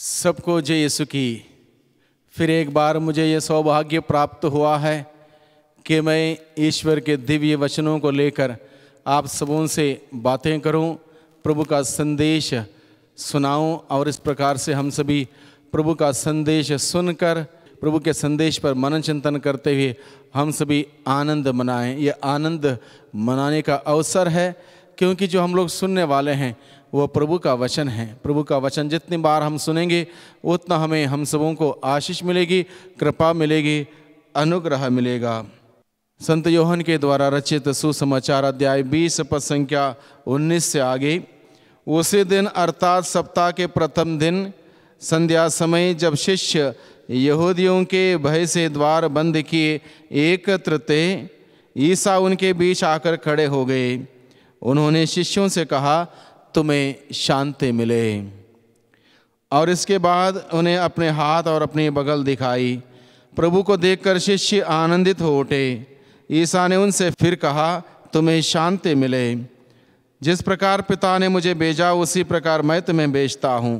सबको जय यीशु की फिर एक बार मुझे ये सौभाग्य प्राप्त हुआ है कि मैं ईश्वर के दिव्य वचनों को लेकर आप सबों से बातें करूं, प्रभु का संदेश सुनाऊं और इस प्रकार से हम सभी प्रभु का संदेश सुनकर प्रभु के संदेश पर मनन चिंतन करते हुए हम सभी आनंद मनाएं ये आनंद मनाने का अवसर है क्योंकि जो हम लोग सुनने वाले हैं वह प्रभु का वचन है प्रभु का वचन जितनी बार हम सुनेंगे उतना हमें हम सबों को आशीष मिलेगी कृपा मिलेगी अनुग्रह मिलेगा संत योहन के द्वारा रचित सुसमाचार अध्याय 20 पद संख्या 19 से आगे उसी दिन अर्थात सप्ताह के प्रथम दिन संध्या समय जब शिष्य यहूदियों के भय से द्वार बंद किए एकत्र थे ईसा उनके बीच आकर खड़े हो गए उन्होंने शिष्यों से कहा तुम्हें शांति मिले और इसके बाद उन्हें अपने हाथ और अपनी बगल दिखाई प्रभु को देखकर शिष्य आनंदित हो उठे ईसा ने उनसे फिर कहा तुम्हें शांति मिले जिस प्रकार पिता ने मुझे भेजा उसी प्रकार मैं तुम्हें भेजता हूँ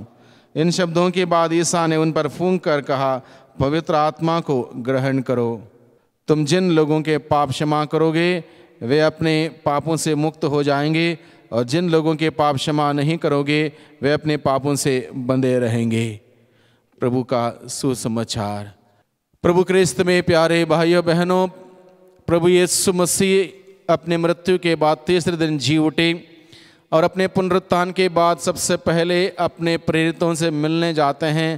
इन शब्दों के बाद ईसा ने उन पर फूंक कर कहा पवित्र आत्मा को ग्रहण करो तुम जिन लोगों के पाप क्षमा करोगे वे अपने पापों से मुक्त हो जाएंगे और जिन लोगों के पाप क्षमा नहीं करोगे वे अपने पापों से बंधे रहेंगे प्रभु का सुसमाचार प्रभु क्रिस्त में प्यारे भाइयों बहनों प्रभु यीशु मसीह अपने मृत्यु के बाद तीसरे दिन जी उठे और अपने पुनरुत्थान के बाद सबसे पहले अपने प्रेरितों से मिलने जाते हैं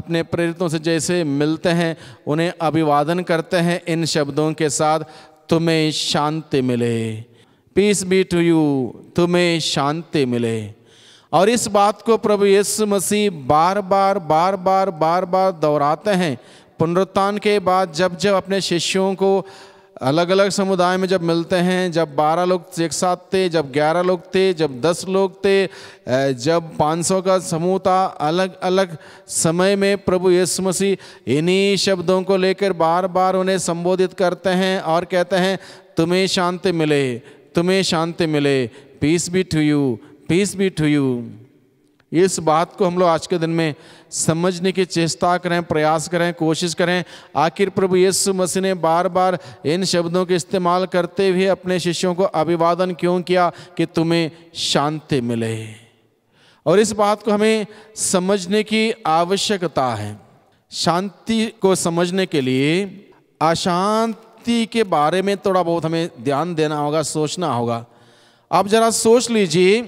अपने प्रेरितों से जैसे मिलते हैं उन्हें अभिवादन करते हैं इन शब्दों के साथ तुम्हें शांति मिले पीस बी टू यू तुम्हें शांति मिले और इस बात को प्रभु यीशु मसीह बार बार बार बार बार बार दोहराते हैं पुनरुत्थान के बाद जब जब अपने शिष्यों को अलग अलग समुदाय में जब मिलते हैं जब बारह लोग एक साथ थे जब ग्यारह लोग थे जब दस लोग थे जब पाँच सौ का समूह था अलग अलग समय में प्रभु यीशु मसीह इन्हीं शब्दों को लेकर बार बार उन्हें संबोधित करते हैं और कहते हैं तुम्हें शांति मिले तुम्हें शांति मिले peace be to you peace be to you इस बात को हम लोग आज के दिन में समझने की चेष्टा करें प्रयास करें कोशिश करें आखिर प्रभु यीशु मसीह ने बार बार इन शब्दों के इस्तेमाल करते हुए अपने शिष्यों को अभिवादन क्यों किया कि तुम्हें शांति मिले और इस बात को हमें समझने की आवश्यकता है शांति को समझने के लिए अशांत भक्ति के बारे में थोड़ा बहुत हमें ध्यान देना होगा सोचना होगा आप जरा सोच लीजिए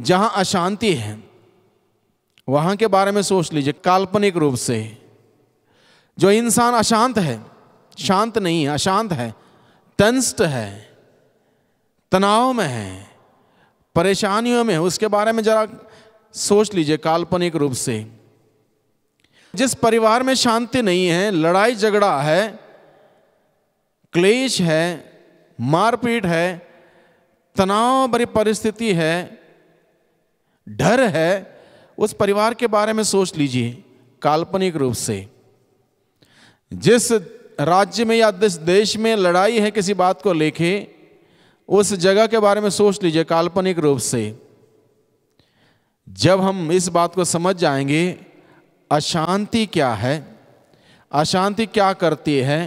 जहां अशांति है वहां के बारे में सोच लीजिए काल्पनिक रूप से जो इंसान अशांत है शांत नहीं है अशांत है तंस्ट है तनाव में है परेशानियों में उसके बारे में जरा सोच लीजिए काल्पनिक रूप से जिस परिवार में शांति नहीं है लड़ाई झगड़ा है क्लेश है मारपीट है तनाव भरी परिस्थिति है डर है उस परिवार के बारे में सोच लीजिए काल्पनिक रूप से जिस राज्य में या जिस देश में लड़ाई है किसी बात को लेके उस जगह के बारे में सोच लीजिए काल्पनिक रूप से जब हम इस बात को समझ जाएंगे अशांति क्या है अशांति क्या करती है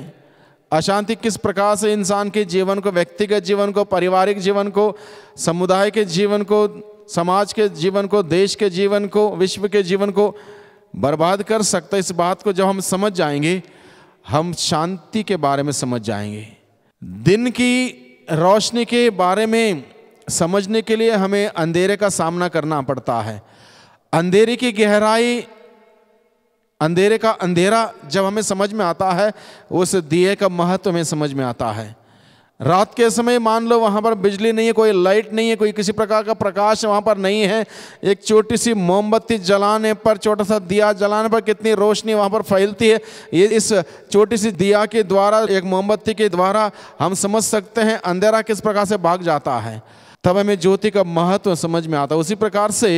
अशांति किस प्रकार से इंसान के जीवन को व्यक्तिगत जीवन को पारिवारिक जीवन को समुदाय के जीवन को समाज के जीवन को देश के जीवन को विश्व के जीवन को बर्बाद कर सकता है इस बात को जब हम समझ जाएंगे हम शांति के बारे में समझ जाएंगे दिन की रोशनी के बारे में समझने के लिए हमें अंधेरे का सामना करना पड़ता है अंधेरे की गहराई अंधेरे का अंधेरा जब हमें समझ में आता है उस दिए का महत्व हमें समझ में आता है रात के समय मान लो वहाँ पर बिजली नहीं है कोई लाइट नहीं है कोई किसी प्रकार का प्रकाश वहाँ पर नहीं है एक छोटी सी मोमबत्ती जलाने पर छोटा सा दिया जलाने पर कितनी रोशनी वहाँ पर फैलती है ये इस छोटी सी दिया के द्वारा एक मोमबत्ती के द्वारा हम समझ सकते हैं अंधेरा किस प्रकार से भाग जाता है तब हमें ज्योति का महत्व समझ में आता उसी प्रकार से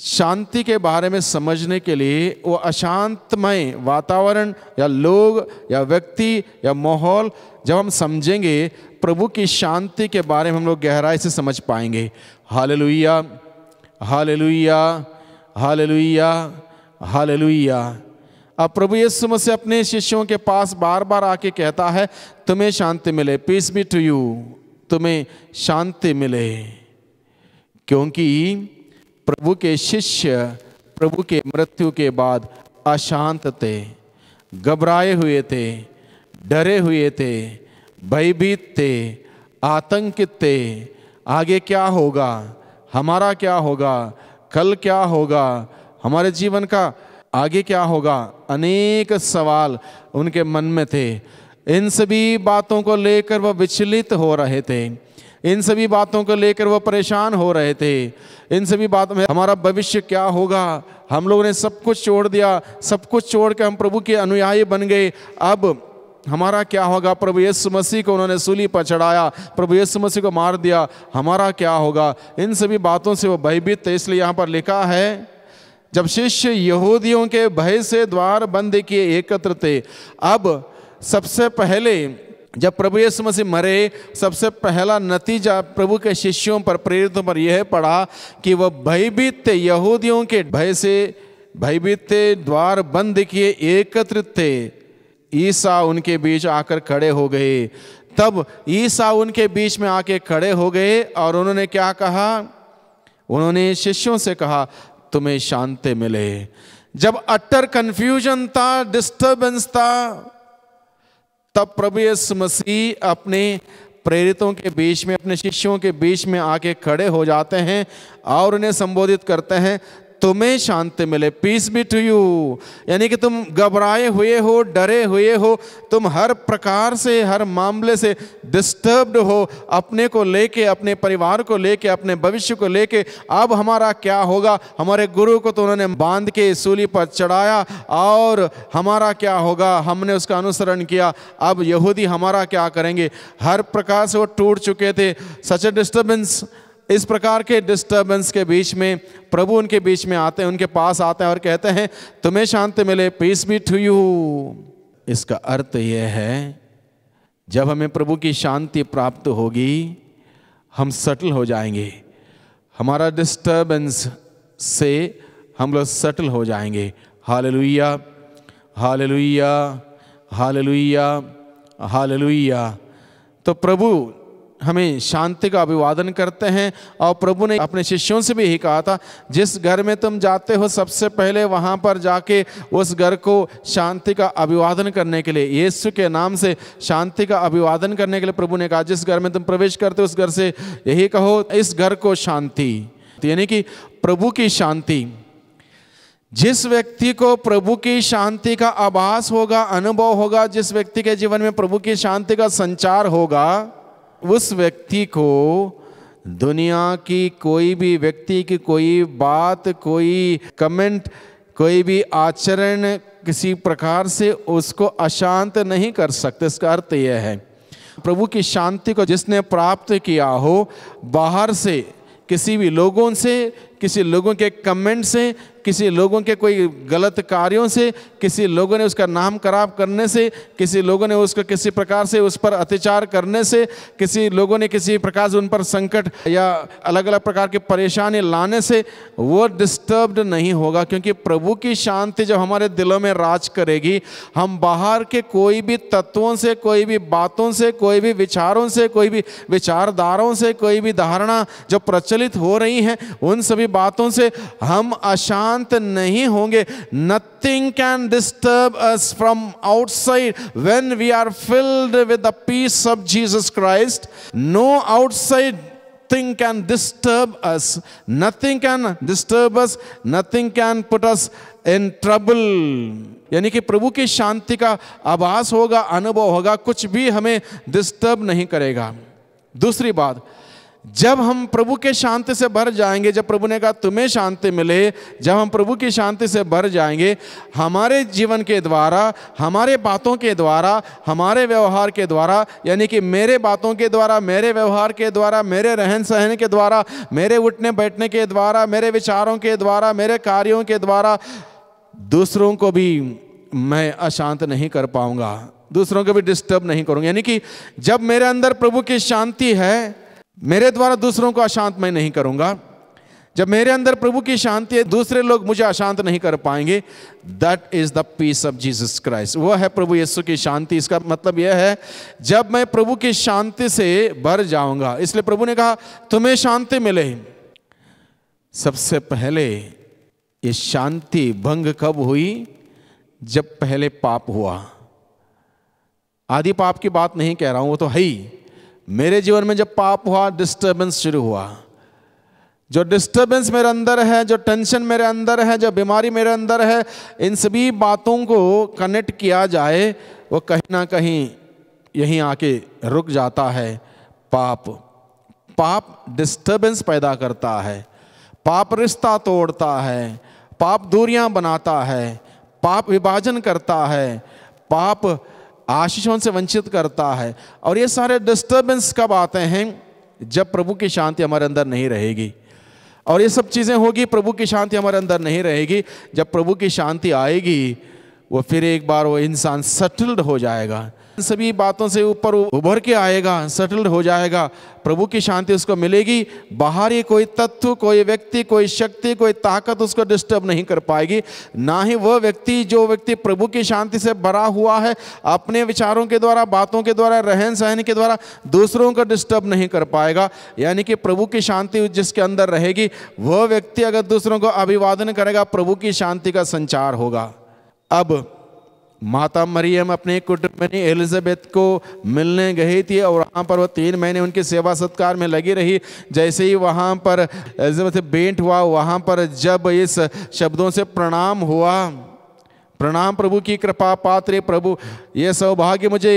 शांति के बारे में समझने के लिए वो अशांतमय वातावरण या लोग या व्यक्ति या माहौल जब हम समझेंगे प्रभु की शांति के बारे में हम लोग गहराई से समझ पाएंगे हाल लुइया हाल लुइया हाल लुइया हाल लुइया अब प्रभु यीशु मसीह अपने शिष्यों के पास बार बार आके कहता है तुम्हें शांति मिले पीस बी टू यू तुम्हें शांति मिले क्योंकि प्रभु के शिष्य प्रभु के मृत्यु के बाद अशांत थे घबराए हुए थे डरे हुए थे भयभीत थे आतंकित थे आगे क्या होगा हमारा क्या होगा कल क्या होगा हमारे जीवन का आगे क्या होगा अनेक सवाल उनके मन में थे इन सभी बातों को लेकर वह विचलित हो रहे थे इन सभी बातों को लेकर वह परेशान हो रहे थे इन सभी बातों में हमारा भविष्य क्या होगा हम लोगों ने सब कुछ छोड़ दिया सब कुछ छोड़ के हम प्रभु के अनुयायी बन गए अब हमारा क्या होगा प्रभु यीशु मसीह को उन्होंने सूली पर चढ़ाया प्रभु यीशु मसीह को मार दिया हमारा क्या होगा इन सभी बातों से वो भयभीत थे इसलिए यहाँ पर लिखा है जब शिष्य यहूदियों के भय से द्वार बंद किए एकत्र थे अब सबसे पहले जब प्रभु यीशु मसीह मरे सबसे पहला नतीजा प्रभु के शिष्यों पर प्रेरित पर यह पड़ा कि वह भयभीत थे यहूदियों के भय से भयभीत थे द्वार बंद किए एकत्रित थे ईसा उनके बीच आकर खड़े हो गए तब ईसा उनके बीच में आके खड़े हो गए और उन्होंने क्या कहा उन्होंने शिष्यों से कहा तुम्हें शांति मिले जब अटर कन्फ्यूजन था डिस्टर्बेंस था तब प्रभु यीशु मसीह अपने प्रेरितों के बीच में अपने शिष्यों के बीच में आके खड़े हो जाते हैं और उन्हें संबोधित करते हैं तुम्हें शांति मिले पीस बी टू यू यानी कि तुम घबराए हुए हो डरे हुए हो तुम हर प्रकार से हर मामले से डिस्टर्ब्ड हो अपने को लेके अपने परिवार को लेके अपने भविष्य को लेके अब हमारा क्या होगा हमारे गुरु को तो उन्होंने बांध के सूली पर चढ़ाया और हमारा क्या होगा हमने उसका अनुसरण किया अब यहूदी हमारा क्या करेंगे हर प्रकार से वो टूट चुके थे सच ए डिस्टर्बेंस इस प्रकार के डिस्टर्बेंस के बीच में प्रभु उनके बीच में आते हैं उनके पास आते हैं और कहते हैं तुम्हें शांति मिले पीस बी टू यू इसका अर्थ यह है जब हमें प्रभु की शांति प्राप्त होगी हम सटल हो जाएंगे हमारा डिस्टर्बेंस से हम लोग सटल हो जाएंगे हाल हाल लुइया लुइया हाल लुइया हाल लुइया तो प्रभु हमें शांति का अभिवादन करते हैं और प्रभु ने अपने शिष्यों से भी यही कहा था जिस घर में तुम जाते हो सबसे पहले वहाँ पर जाके उस घर को शांति का अभिवादन करने के लिए यीशु के नाम से शांति का अभिवादन करने के लिए प्रभु ने कहा जिस घर में तुम प्रवेश करते हो उस घर से यही कहो इस घर को शांति तो यानी कि प्रभु की शांति जिस व्यक्ति को प्रभु की शांति का आभास होगा अनुभव होगा जिस व्यक्ति के जीवन में प्रभु की शांति का संचार होगा उस व्यक्ति को दुनिया की कोई भी व्यक्ति की कोई बात कोई कमेंट कोई भी आचरण किसी प्रकार से उसको अशांत नहीं कर सकते इसका अर्थ यह है प्रभु की शांति को जिसने प्राप्त किया हो बाहर से किसी भी लोगों से किसी लोगों के कमेंट से किसी लोगों के कोई गलत कार्यों से किसी लोगों ने उसका नाम खराब करने से किसी लोगों ने उसको किसी प्रकार से उस पर अत्याचार करने से किसी लोगों ने किसी प्रकार से उन पर संकट या अलग अलग प्रकार की परेशानी लाने से वो डिस्टर्ब्ड नहीं होगा क्योंकि प्रभु की शांति जब हमारे दिलों में राज करेगी हम बाहर के कोई भी तत्वों से कोई भी बातों से कोई भी विचारों से कोई भी विचारधाराओं से कोई भी धारणा जो प्रचलित हो रही हैं उन सभी बातों से हम अशांत नहीं होंगे nothing can disturb us from outside when we are filled with the peace of Jesus Christ no outside nothing can disturb us. Nothing can disturb us. Nothing can put us in trouble. यानी कि प्रभु की शांति का आभास होगा अनुभव होगा कुछ भी हमें डिस्टर्ब नहीं करेगा दूसरी बात जब हम प्रभु के शांति से भर जाएंगे जब प्रभु ने कहा तुम्हें शांति मिले जब हम प्रभु की शांति से भर जाएंगे हमारे जीवन के द्वारा हमारे बातों के द्वारा हमारे व्यवहार के द्वारा यानी कि मेरे बातों के द्वारा मेरे व्यवहार के द्वारा मेरे रहन सहन के द्वारा मेरे उठने बैठने के द्वारा मेरे विचारों के द्वारा मेरे कार्यों के द्वारा दूसरों को भी मैं अशांत नहीं कर पाऊँगा दूसरों को भी डिस्टर्ब नहीं करूँगा यानी कि जब मेरे अंदर प्रभु की शांति है मेरे द्वारा दूसरों को अशांत मैं नहीं करूंगा जब मेरे अंदर प्रभु की शांति है दूसरे लोग मुझे अशांत नहीं कर पाएंगे that is the peace of Jesus Christ वह है प्रभु यीशु की शांति इसका मतलब यह है जब मैं प्रभु की शांति से भर जाऊंगा इसलिए प्रभु ने कहा तुम्हें शांति मिले सबसे पहले ये शांति भंग कब हुई जब पहले पाप हुआ आदि पाप की बात नहीं कह रहा हूं वो तो है ही मेरे जीवन में जब पाप हुआ डिस्टर्बेंस शुरू हुआ जो डिस्टर्बेंस मेरे अंदर है जो टेंशन मेरे अंदर है जो बीमारी मेरे अंदर है इन सभी बातों को कनेक्ट किया जाए वो कहीं ना कहीं यहीं आके रुक जाता है पाप पाप डिस्टर्बेंस पैदा करता है पाप रिश्ता तोड़ता है पाप दूरियां बनाता है पाप विभाजन करता है पाप आशीषों से वंचित करता है और ये सारे डिस्टर्बेंस कब आते हैं जब प्रभु की शांति हमारे अंदर नहीं रहेगी और ये सब चीज़ें होगी प्रभु की शांति हमारे अंदर नहीं रहेगी जब प्रभु की शांति आएगी वो फिर एक बार वो इंसान सेटल्ड हो जाएगा इन सभी बातों से ऊपर उभर के आएगा सेटल्ड हो जाएगा प्रभु की शांति उसको मिलेगी बाहरी कोई तत्व कोई व्यक्ति कोई शक्ति कोई ताकत उसको डिस्टर्ब नहीं कर पाएगी ना ही वह व्यक्ति जो व्यक्ति प्रभु की शांति से भरा हुआ है अपने विचारों के द्वारा बातों के द्वारा रहन सहन के द्वारा दूसरों को डिस्टर्ब नहीं कर पाएगा यानी कि प्रभु की शांति जिसके अंदर रहेगी वह व्यक्ति अगर दूसरों को अभिवादन करेगा प्रभु की शांति का संचार होगा अब माता मरियम अपने कुटुंबनी एलिजाबेथ को मिलने गई थी और वहाँ पर वो तीन महीने उनकी सेवा सत्कार में लगी रही जैसे ही वहाँ पर बेंट हुआ वहाँ पर जब इस शब्दों से प्रणाम हुआ प्रणाम प्रभु की कृपा पात्र प्रभु ये सौभाग्य मुझे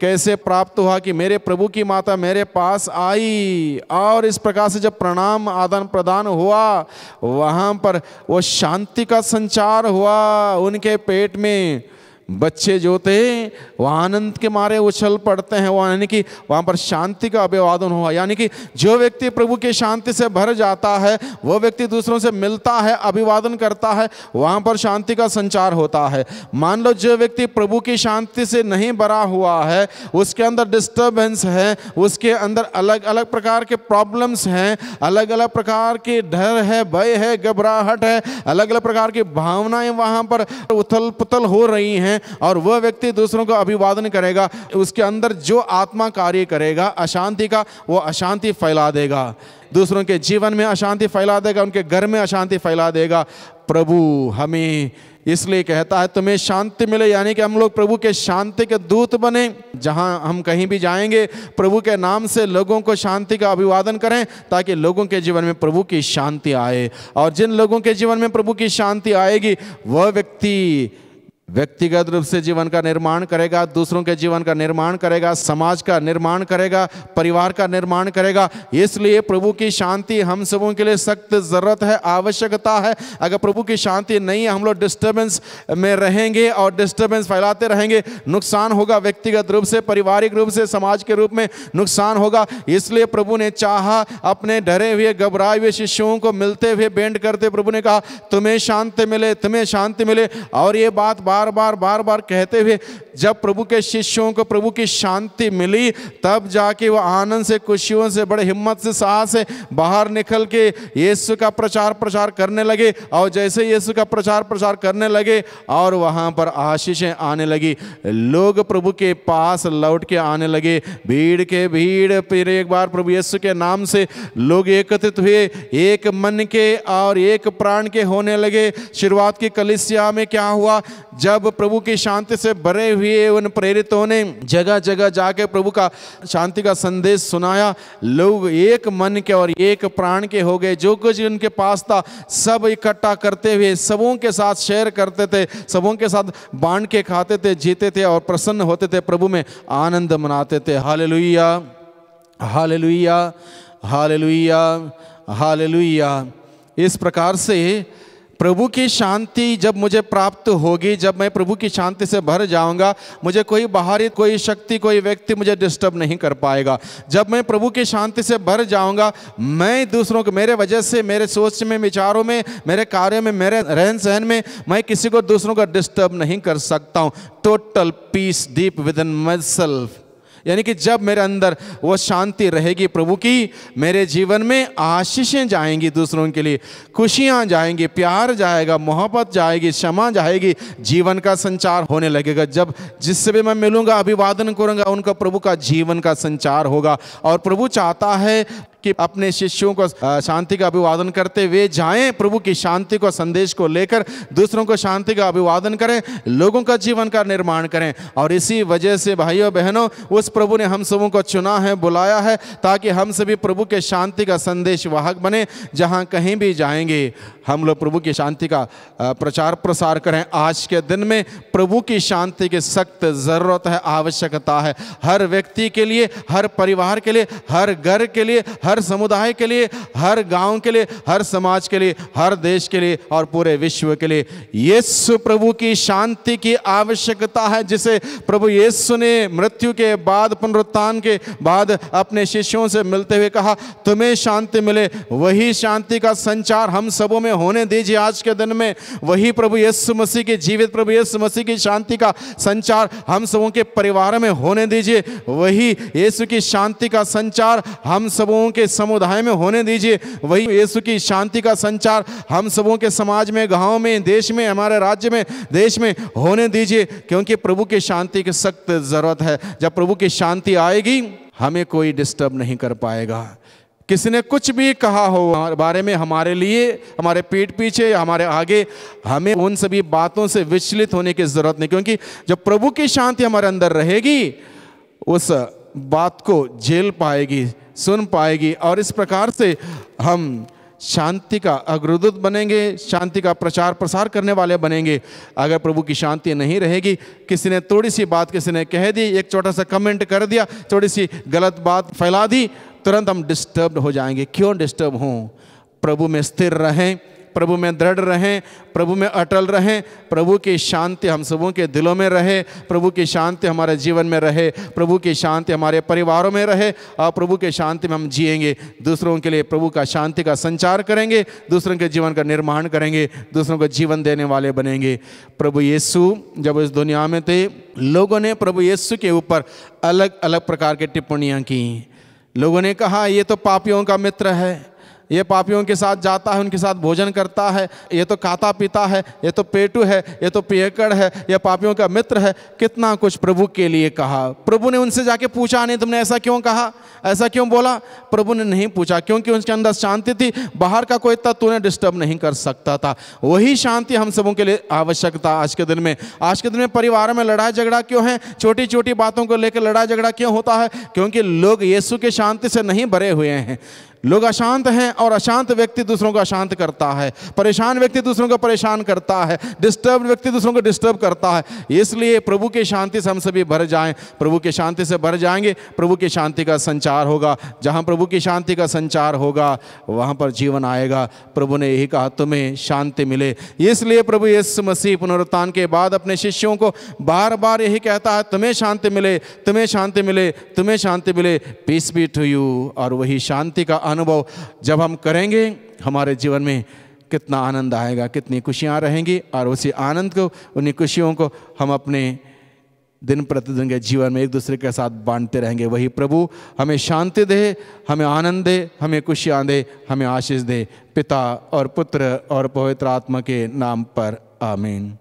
कैसे प्राप्त हुआ कि मेरे प्रभु की माता मेरे पास आई और इस प्रकार से जब प्रणाम आदान प्रदान हुआ वहाँ पर वो शांति का संचार हुआ उनके पेट में बच्चे जो थे वह आनंद के मारे उछल पड़ते हैं वो यानी कि वहाँ पर शांति का अभिवादन हुआ यानी कि जो व्यक्ति प्रभु की शांति से भर जाता है वो व्यक्ति दूसरों से मिलता है अभिवादन करता है वहाँ पर शांति का संचार होता है मान लो जो व्यक्ति प्रभु की शांति से नहीं भरा हुआ है उसके अंदर डिस्टर्बेंस है उसके अंदर अलग अलग प्रकार के प्रॉब्लम्स हैं अलग अलग प्रकार के डर है भय है घबराहट है अलग अलग प्रकार की भावनाएँ वहाँ पर उथल पुथल हो रही हैं हैं और वह व्यक्ति दूसरों को अभिवादन करेगा उसके अंदर जो आत्मा कार्य करेगा अशांति का वो अशांति फैला देगा दूसरों के जीवन में अशांति फैला देगा उनके घर में अशांति फैला देगा प्रभु हमें इसलिए कहता है तुम्हें शांति मिले यानी कि हम लोग प्रभु के शांति के दूत बने जहां हम कहीं भी जाएंगे प्रभु के नाम से लोगों को शांति का अभिवादन करें ताकि लोगों के जीवन में प्रभु की शांति आए और जिन लोगों के जीवन में प्रभु की शांति आएगी वह व्यक्ति व्यक्तिगत रूप से जीवन का निर्माण करेगा दूसरों के जीवन का निर्माण करेगा समाज का निर्माण करेगा परिवार का निर्माण करेगा इसलिए प्रभु की शांति हम सबों के लिए सख्त ज़रूरत है आवश्यकता है अगर प्रभु की शांति नहीं है हम लोग डिस्टर्बेंस में रहेंगे और डिस्टर्बेंस फैलाते रहेंगे नुकसान होगा व्यक्तिगत रूप से पारिवारिक रूप से समाज के रूप में नुकसान होगा इसलिए प्रभु ने चाह अपने डरे हुए घबराए हुए शिष्यों को मिलते हुए बेंड करते प्रभु ने कहा तुम्हें शांति मिले तुम्हें शांति मिले और ये बात बार बार बार बार कहते हुए जब प्रभु के शिष्यों को प्रभु की शांति मिली तब जाके वो आनंद से खुशियों से बड़े हिम्मत से साहस से बाहर निकल के यीशु का प्रचार प्रसार करने लगे और जैसे यीशु का प्रचार प्रसार करने लगे और वहाँ पर आशीषें आने लगी लोग प्रभु के पास लौट के आने लगे भीड़ के भीड़ फिर एक बार प्रभु यीशु के नाम से लोग एकत्रित हुए एक मन के और एक प्राण के होने लगे शुरुआत की कलिसिया में क्या हुआ जब प्रभु की शांति से भरे हुए हुए उन प्रेरितों ने जगह जगह जाके प्रभु का शांति का संदेश सुनाया लोग एक मन के और एक प्राण के हो गए जो कुछ उनके पास था सब इकट्ठा करते हुए सबों के साथ शेयर करते थे सबों के साथ बांट के खाते थे जीते थे और प्रसन्न होते थे प्रभु में आनंद मनाते थे हाल लुइया हाल लुइया हाल लुइया हाल लुइया इस प्रकार से प्रभु की शांति जब मुझे प्राप्त होगी जब मैं प्रभु की शांति से भर जाऊंगा मुझे कोई बाहरी कोई शक्ति कोई व्यक्ति मुझे डिस्टर्ब नहीं कर पाएगा जब मैं प्रभु की शांति से भर जाऊंगा मैं दूसरों को मेरे वजह से मेरे सोच में विचारों में मेरे कार्यों में मेरे रहन सहन में मैं किसी को दूसरों का डिस्टर्ब नहीं कर सकता हूँ total peace deep within myself यानी कि जब मेरे अंदर वो शांति रहेगी प्रभु की मेरे जीवन में आशीषें जाएंगी दूसरों के लिए खुशियाँ जाएंगी प्यार जाएगा मोहब्बत जाएगी क्षमा जाएगी जीवन का संचार होने लगेगा जब जिससे भी मैं मिलूँगा अभिवादन करूँगा उनका प्रभु का जीवन का संचार होगा और प्रभु चाहता है कि अपने शिष्यों को शांति का अभिवादन करते हुए जाएं प्रभु की शांति को संदेश को लेकर दूसरों को शांति का अभिवादन करें लोगों का जीवन का निर्माण करें और इसी वजह से भाइयों बहनों उस प्रभु ने हम सबों को चुना है बुलाया है ताकि हम सभी प्रभु के शांति का संदेश वाहक बने जहाँ कहीं भी जाएंगे हम लोग प्रभु की शांति का प्रचार प्रसार करें आज के दिन में प्रभु की शांति की सख्त ज़रूरत है आवश्यकता है हर व्यक्ति के लिए हर परिवार के लिए हर घर के लिए हर हर समुदाय के लिए हर गांव के लिए हर समाज के लिए हर देश के लिए और पूरे विश्व के लिए यीशु प्रभु की शांति की आवश्यकता है जिसे प्रभु यीशु ने मृत्यु के बाद पुनरुत्थान के बाद अपने शिष्यों से मिलते हुए कहा तुम्हें शांति मिले वही शांति का संचार हम सबों में होने दीजिए आज के दिन में वही प्रभु यीशु मसीह के जीवित प्रभु यीशु मसीह की शांति का संचार हम सबों के परिवार में होने दीजिए वही यीशु की शांति का संचार हम सबों के समुदाय में होने दीजिए वही यीशु की शांति का संचार हम सबों के समाज में गांव में देश में हमारे राज्य में देश में होने दीजिए क्योंकि प्रभु की शांति की सख्त ज़रूरत है जब प्रभु की शांति आएगी हमें कोई डिस्टर्ब नहीं कर पाएगा किसी ने कुछ भी कहा हो हमारे बारे में हमारे लिए हमारे पीठ पीछे हमारे आगे हमें उन सभी बातों से विचलित होने की ज़रूरत नहीं क्योंकि जब प्रभु की शांति हमारे अंदर रहेगी उस बात को झेल पाएगी सुन पाएगी और इस प्रकार से हम शांति का अग्रदूत बनेंगे शांति का प्रचार प्रसार करने वाले बनेंगे अगर प्रभु की शांति नहीं रहेगी किसी ने थोड़ी सी बात किसी ने कह दी एक छोटा सा कमेंट कर दिया थोड़ी सी गलत बात फैला दी तुरंत हम डिस्टर्ब हो जाएंगे क्यों डिस्टर्ब हों प्रभु में स्थिर रहें प्रभु में दृढ़ रहें प्रभु में अटल रहें प्रभु की शांति हम सबों के दिलों में रहे प्रभु की शांति हमारे जीवन में रहे प्रभु की शांति हमारे परिवारों में रहे और प्रभु के शांति में हम जिएंगे दूसरों के लिए प्रभु का शांति का संचार करेंगे दूसरों के जीवन का निर्माण करेंगे दूसरों को जीवन देने वाले बनेंगे प्रभु येसु जब इस दुनिया में थे लोगों ने प्रभु येसु के ऊपर अलग अलग प्रकार के टिप्पणियाँ की लोगों ने कहा ये तो पापियों का मित्र है ये पापियों के साथ जाता है उनके साथ भोजन करता है ये तो खाता पीता है ये तो पेटू है ये तो पियकड़ है ये पापियों का मित्र है कितना कुछ प्रभु के लिए कहा प्रभु ने उनसे जाके पूछा नहीं तुमने ऐसा क्यों कहा ऐसा क्यों बोला प्रभु ने नहीं पूछा क्योंकि उनके अंदर शांति थी बाहर का कोई तत्व उन्हें डिस्टर्ब नहीं कर सकता था वही शांति हम सबों के लिए आवश्यक था आज के दिन में आज के दिन में परिवार में लड़ाई झगड़ा क्यों है छोटी छोटी बातों को लेकर लड़ाई झगड़ा क्यों होता है क्योंकि लोग येसु के शांति से नहीं भरे हुए हैं लोग अशांत हैं और अशांत व्यक्ति दूसरों को अशांत करता है परेशान व्यक्ति दूसरों को परेशान करता है डिस्टर्ब व्यक्ति दूसरों को डिस्टर्ब करता है इसलिए प्रभु की शांति से हम सभी भर जाएं प्रभु की शांति से भर जाएंगे प्रभु की शांति का संचार होगा जहां प्रभु की शांति का संचार होगा वहां पर जीवन आएगा प्रभु ने यही कहा तुम्हें शांति मिले इसलिए प्रभु इस मसीह पुनरुत्थान के बाद अपने शिष्यों को बार बार यही कहता है तुम्हें शांति मिले तुम्हें शांति मिले तुम्हें शांति मिले पीस बी टू यू और वही शांति का अनुभव जब हम करेंगे हमारे जीवन में कितना आनंद आएगा कितनी खुशियाँ रहेंगी और उसी आनंद को उन्हीं खुशियों को हम अपने दिन प्रतिदिन के जीवन में एक दूसरे के साथ बांटते रहेंगे वही प्रभु हमें शांति दे हमें आनंद दे हमें खुशियाँ दे हमें आशीष दे पिता और पुत्र और पवित्र आत्मा के नाम पर आमीन